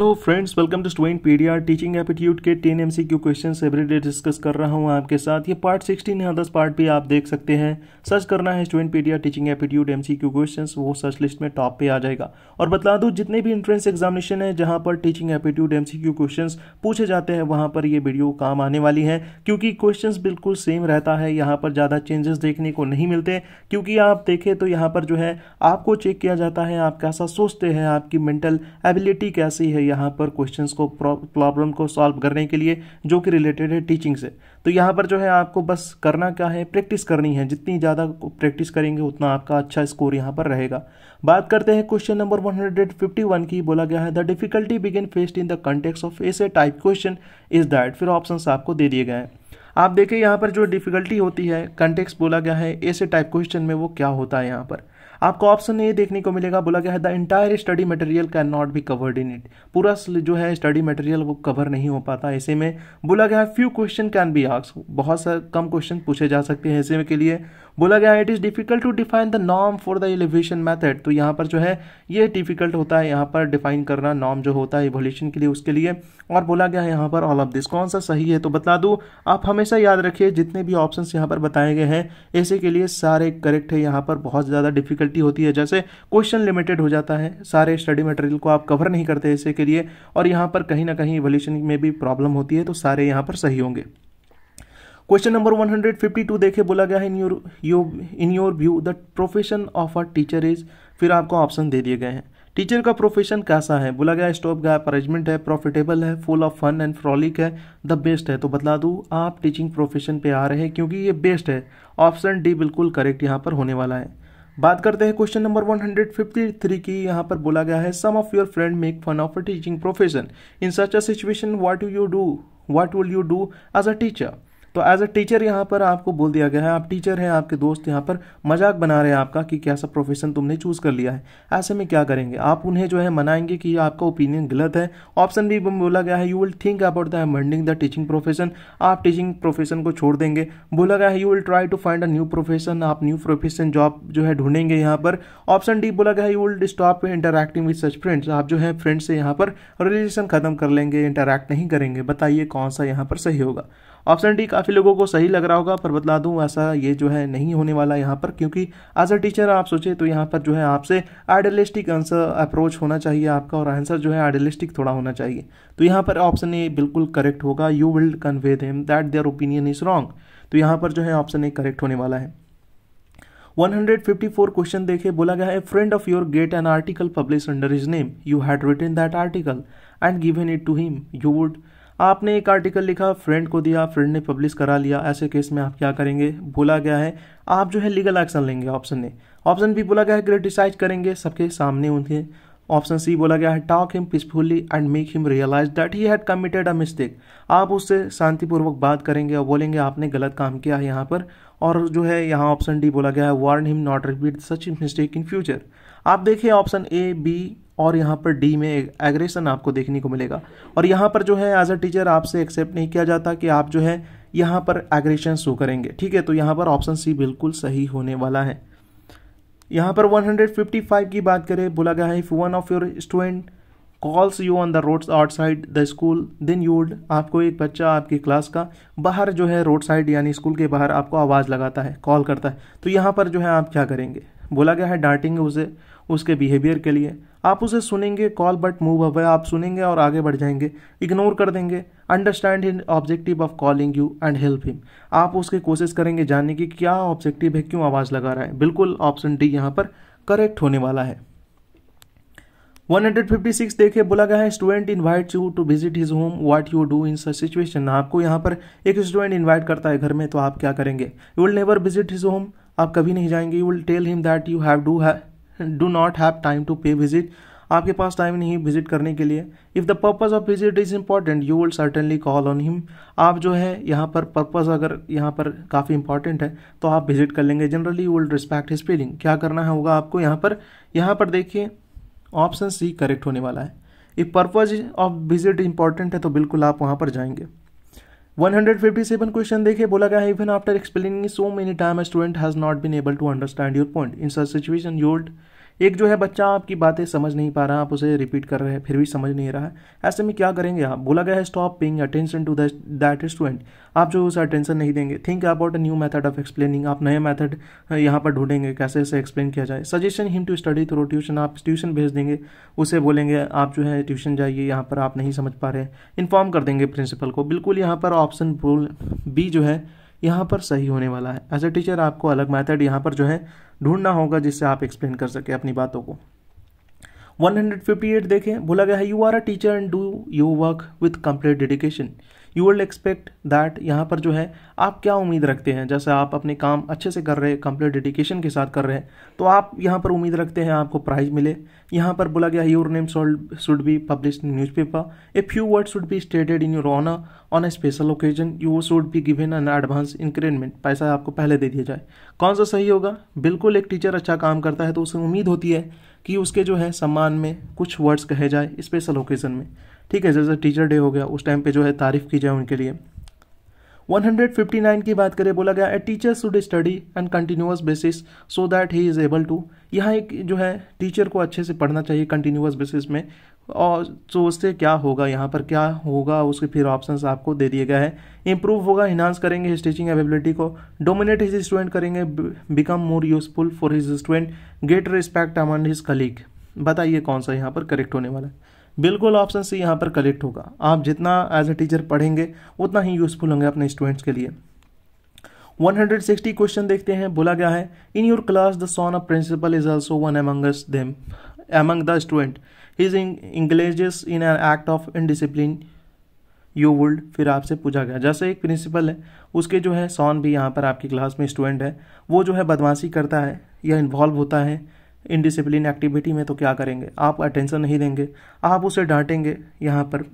तो friends welcome to student PDR teaching aptitude के ten M C Q question everyday discuss कर रहा हूँ आपके साथ ये पार्ट सिक्सटीन है दस पार्ट भी आप देख सकते हैं सर्च करना है student R teaching aptitude Q question वो सर्च लिस्ट में टॉप पे आ जाएगा और बता दूँ जितने भी इंट्रेंस एग्जामिनेशन है जहां पर टीचिंग एप्टीट्यूड क्यू क्वेश्चन पूछे जाते हैं वहां पर ये वीडियो काम आने वाली है क्योंकि क्वेश्चन बिल्कुल सेम रहता है यहाँ पर ज़्यादा चेंजेस देखने को नहीं मिलते क्योंकि आप देखें तो यहाँ पर जो है आपको चेक किया जाता है आप कैसा सोचते हैं आपकी मेंटल एबिलिटी कैसी है यहाँ पर क्वेश्चंस को प्रॉब्लम को सॉल्व करने के लिए जो कि रिलेटेड है टीचिंग से तो यहाँ पर जो है आपको बस करना क्या है प्रैक्टिस करनी है जितनी ज़्यादा प्रैक्टिस करेंगे उतना आपका अच्छा स्कोर यहाँ पर रहेगा बात करते हैं क्वेश्चन नंबर 151 की बोला गया है the difficulty begin faced in the context of S type question is that फिर ऑप्शन आपको दे दिए गए हैं आप देखें यहाँ पर जो डिफिकल्टी होती है कंटेक्स बोला गया है ऐसे टाइप क्वेश्चन में वो क्या होता है यहाँ पर आपको ऑप्शन ए देखने को मिलेगा बोला गया है the entire study material can not be covered in it पूरा जो है स्टडी मटेरियल वो कवर नहीं हो पाता ऐसे में बोला गया है few question can be ask बहुत सा कम क्वेश्चन पूछे जा सकते हैं ऐसे में के लिए बोला गया it is difficult to define the norm for the elevation method तो यहाँ पर जो है ये डिफिकल्ट होता है यहाँ पर डिफाइन करना नॉर्म जो होता है एवोल्यूशन के लिए उसके लिए और बोला गया है यहाँ पर ऑल ऑफ दिस कौन सा सही है तो बता दूँ आप हमेशा याद रखिए जितने भी ऑप्शन यहाँ पर बताए गए हैं ऐसे के लिए सारे करेक्ट है यहाँ पर बहुत ज़्यादा डिफिकल्टी होती है जैसे क्वेश्चन लिमिटेड हो जाता है सारे स्टडी मटेरियल को आप कवर नहीं करते ऐसे के लिए और यहाँ पर कहीं ना कहीं एवोल्यूशन में भी प्रॉब्लम होती है तो सारे यहाँ पर सही होंगे क्वेश्चन नंबर 152 देखे बोला गया है in your you in your view the profession of a teacher is फिर आपको ऑप्शन दे दिए गए हैं टीचर का प्रोफेशन कैसा है बोला गया स्टॉप गैप अरेंजमेंट है प्रॉफिटेबल है full of fun and frolic है द बेस्ट है तो बता दूँ आप टीचिंग प्रोफेशन पे आ रहे हैं क्योंकि ये बेस्ट है ऑप्शन डी बिल्कुल करेक्ट यहाँ पर होने वाला है बात करते हैं क्वेश्चन नंबर 153 की यहाँ पर बोला गया है some of your friend make fun of a teaching profession in such a situation what you do what will you do as a teacher तो एज अ टीचर यहाँ पर आपको बोल दिया गया है आप टीचर हैं आपके दोस्त यहाँ पर मजाक बना रहे हैं आपका कि कैसा प्रोफेशन तुमने चूज़ कर लिया है ऐसे में क्या करेंगे आप उन्हें जो है मनाएंगे कि आपका ओपिनियन गलत है ऑप्शन भी बोला गया है you will think about the mending the teaching profession आप टीचिंग प्रोफेशन को छोड़ देंगे बोला गया है you will try to find a new profession आप न्यू प्रोफेशन जॉब जो है ढूंढेंगे यहाँ पर ऑप्शन डी बोला गया है you will stop interacting with such friends आप जो है फ्रेंड्स से यहाँ पर रिलेशन खत्म कर लेंगे इंटरेक्ट नहीं करेंगे बताइए कौन सा यहाँ पर सही होगा ऑप्शन डी काफ़ी लोगों को सही लग रहा होगा पर बता दूं ऐसा ये जो है नहीं होने वाला यहाँ पर क्योंकि एज अ टीचर आप सोचे तो यहाँ पर जो है आपसे आइडियलिस्टिक आंसर अप्रोच होना चाहिए आपका और आंसर जो है आइडियलिस्टिक थोड़ा होना चाहिए तो यहाँ पर ऑप्शन ए बिल्कुल करेक्ट होगा you will convey them that their opinion is wrong तो यहाँ पर जो है ऑप्शन ए करेक्ट होने वाला है 154 क्वेश्चन देखे बोला गया है friend of your get an article publish under his name you had written that article and given it to him you would आपने एक आर्टिकल लिखा फ्रेंड को दिया फ्रेंड ने पब्लिश करा लिया ऐसे केस में आप क्या करेंगे बोला गया है आप जो है लीगल एक्शन लेंगे ऑप्शन ने ऑप्शन भी बोला गया है क्रिटिसाइज करेंगे सबके सामने उनके ऑप्शन सी बोला गया है talk him peacefully and make him realize that he had committed a mistake आप उससे शांतिपूर्वक बात करेंगे और बोलेंगे आपने गलत काम किया है यहाँ पर और जो है यहाँ ऑप्शन डी बोला गया है warn him not repeat such mistake in future आप देखिए ऑप्शन ए बी और यहाँ पर डी में एग्रेशन आपको देखने को मिलेगा और यहाँ पर जो है एज अ टीचर आपसे एक्सेप्ट नहीं किया जाता कि आप जो है यहाँ पर एग्रेशन शो करेंगे ठीक है तो यहाँ पर ऑप्शन सी बिल्कुल सही होने वाला है यहाँ पर 155 की बात करें बोला गया है if one of your student calls you on the road outside the school then you would आपको एक बच्चा आपकी क्लास का बाहर जो है रोड साइड यानी स्कूल के बाहर आपको आवाज़ लगाता है कॉल करता है तो यहाँ पर जो है आप क्या करेंगे बोला गया है डांटेंगे उसे उसके बिहेवियर के लिए आप उसे सुनेंगे कॉल बट मूव अवे आप सुनेंगे और आगे बढ़ जाएंगे इग्नोर कर देंगे understand him objective of calling you and help him आप उसकी कोशिश करेंगे जानने की क्या ऑब्जेक्टिव है क्यों आवाज़ लगा रहा है बिल्कुल ऑप्शन डी यहाँ पर करेक्ट होने वाला है 156 देखिए बोला गया है student invite you to visit his home what you do in such situation आपको यहाँ पर एक स्टूडेंट इनवाइट करता है घर में तो आप क्या करेंगे you will never visit his home आप कभी नहीं जाएंगे you will tell him that you have do do not have time to pay visit आपके पास टाइम नहीं विजिट करने के लिए if the purpose of visit is important you will certainly call on him आप जो है यहाँ पर पर्पज़ अगर यहाँ पर काफ़ी इंपॉर्टेंट है तो आप विजिट कर लेंगे generally you will respect his feeling क्या करना है होगा आपको यहाँ पर यहाँ पर देखिए ऑप्शन सी करेक्ट होने वाला है if purpose of visit important है तो बिल्कुल आप वहाँ पर जाएंगे 157 क्वेश्चन देखे बोला गया है even after explaining so many time student has not been able to understand your point in such situation your एक जो है बच्चा आपकी बातें समझ नहीं पा रहा आप उसे रिपीट कर रहे हैं फिर भी समझ नहीं रहा है ऐसे में क्या करेंगे आप बोला गया है stop paying attention to that student आप जो उसे अटेंशन नहीं देंगे think about a new method of explaining आप नए मैथड यहाँ पर ढूंढेंगे कैसे इसे एक्सप्लेन किया जाए suggestion him to study through tuition आप ट्यूशन भेज देंगे उसे बोलेंगे आप जो है ट्यूशन जाइए यहाँ पर आप नहीं समझ पा रहे इन्फॉर्म कर देंगे प्रिंसिपल को बिल्कुल यहाँ पर ऑप्शन बी जो है यहाँ पर सही होने वाला है एज अ टीचर आपको अलग मैथड यहाँ पर जो है ढूंढना होगा जिससे आप एक्सप्लेन कर सके अपनी बातों को 158 देखें बोला गया है you are a teacher and do you work with complete dedication you will expect that यहाँ पर जो है आप क्या उम्मीद रखते हैं जैसे आप अपने काम अच्छे से कर रहे हैं कंप्लीट डेडिकेशन के साथ कर रहे हैं तो आप यहाँ पर उम्मीद रखते हैं आपको प्राइज मिले यहाँ पर बोला गया your name should be publish in news paper a few word should be stated in your honour on a special occasion you should be given an advance increment पैसा आपको पहले दे दिया जाए कौन सा सही होगा बिल्कुल एक टीचर अच्छा काम करता है तो उसे उम्मीद होती है कि उसके जो है सम्मान में कुछ वर्ड्स कहे जाए स्पेशल ओकेज़न में ठीक है जैसे टीचर डे हो गया उस टाइम पे जो है तारीफ़ की जाए उनके लिए 159 की बात करें बोला गया a teacher should study and continuous basis so that he is able to यहाँ एक जो है टीचर को अच्छे से पढ़ना चाहिए कंटिन्यूस बेसिस में और सो तो उससे क्या होगा यहाँ पर क्या होगा उसके फिर ऑप्शंस आपको दे दिए गए हैं इम्प्रूव होगा इन्हांस करेंगे हिज टीचिंग एबिलिटी को डोमिनेट हिज स्टूडेंट करेंगे become more useful for his student get respect among his colleague बताइए कौन सा यहाँ पर करेक्ट होने वाला है बिल्कुल ऑप्शन सी यहाँ पर कलेक्ट होगा आप जितना एज ए टीचर पढ़ेंगे उतना ही यूजफुल होंगे अपने स्टूडेंट्स के लिए 160 क्वेश्चन देखते हैं बोला गया है in your class the son of principal is also one amongst them among the student is engaged in an act of indiscipline you would फिर आपसे पूछा गया जैसे एक प्रिंसिपल है उसके जो है सॉन भी यहाँ पर आपकी क्लास में स्टूडेंट है वो जो है बदमाशी करता है या इन्वॉल्व होता है इनडिसिप्लिन एक्टिविटी में तो क्या करेंगे आप अटेंशन नहीं देंगे आप उसे डांटेंगे यहाँ पर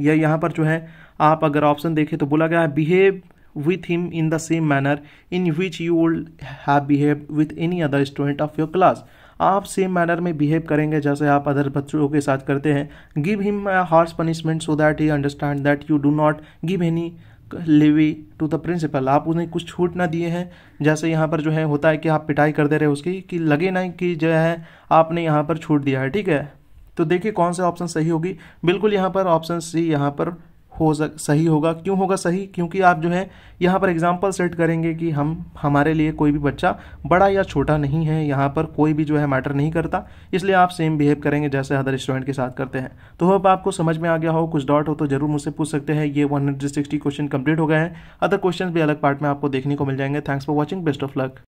या यहाँ पर जो है आप अगर ऑप्शन देखें तो बोला गया है behave with him in the same manner in which you would have behave with any other student of your class आप सेम मैनर में बिहेव करेंगे जैसे आप अदर बच्चों के साथ करते हैं give him harsh punishment so that he understand that you do not give any levy to the principal आप उन्हें कुछ छूट ना दिए हैं जैसे यहाँ पर जो है होता है कि आप पिटाई कर दे रहे हो उसकी कि लगे ना कि जो है आपने यहाँ पर छूट दिया है ठीक है तो देखिए कौन सा ऑप्शन सही होगी बिल्कुल यहाँ पर ऑप्शन सी यहाँ पर हो सक सही होगा क्यों होगा सही क्योंकि आप जो है यहाँ पर एग्जाम्पल सेट करेंगे कि हम हमारे लिए कोई भी बच्चा बड़ा या छोटा नहीं है यहाँ पर कोई भी जो है मैटर नहीं करता इसलिए आप सेम बिहेव करेंगे जैसे अदर स्टूडेंट के साथ करते हैं तो अब आपको समझ में आ गया हो कुछ डॉट हो तो जरूर मुझसे पूछ सकते हैं ये वन क्वेश्चन कंप्लीट हो गए हैं अदर क्वेश्चन भी अलग पार्ट में आपको देखने को मिल जाएंगे thanks for watching best of luck